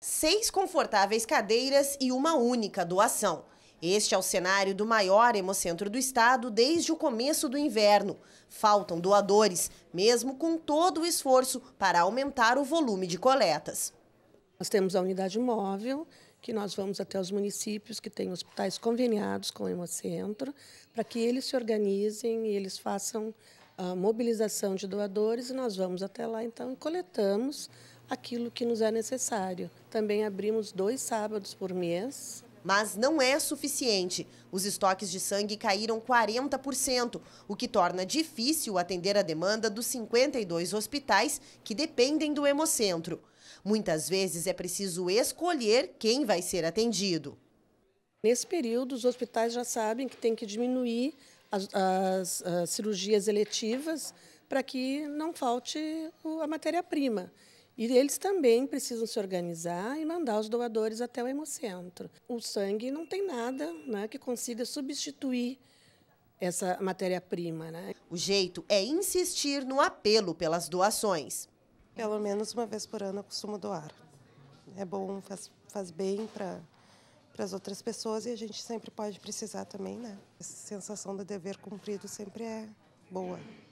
Seis confortáveis cadeiras e uma única doação. Este é o cenário do maior hemocentro do estado desde o começo do inverno. Faltam doadores, mesmo com todo o esforço para aumentar o volume de coletas. Nós temos a unidade móvel, que nós vamos até os municípios que têm hospitais conveniados com o hemocentro, para que eles se organizem e eles façam a ah, mobilização de doadores e nós vamos até lá então e coletamos aquilo que nos é necessário. Também abrimos dois sábados por mês. Mas não é suficiente. Os estoques de sangue caíram 40%, o que torna difícil atender a demanda dos 52 hospitais que dependem do Hemocentro. Muitas vezes é preciso escolher quem vai ser atendido. Nesse período, os hospitais já sabem que tem que diminuir as, as, as cirurgias eletivas para que não falte a matéria-prima. E eles também precisam se organizar e mandar os doadores até o hemocentro. O sangue não tem nada né, que consiga substituir essa matéria-prima. Né? O jeito é insistir no apelo pelas doações. Pelo menos uma vez por ano eu costumo doar. É bom, faz, faz bem para para as outras pessoas e a gente sempre pode precisar também, né? Essa sensação do dever cumprido sempre é boa.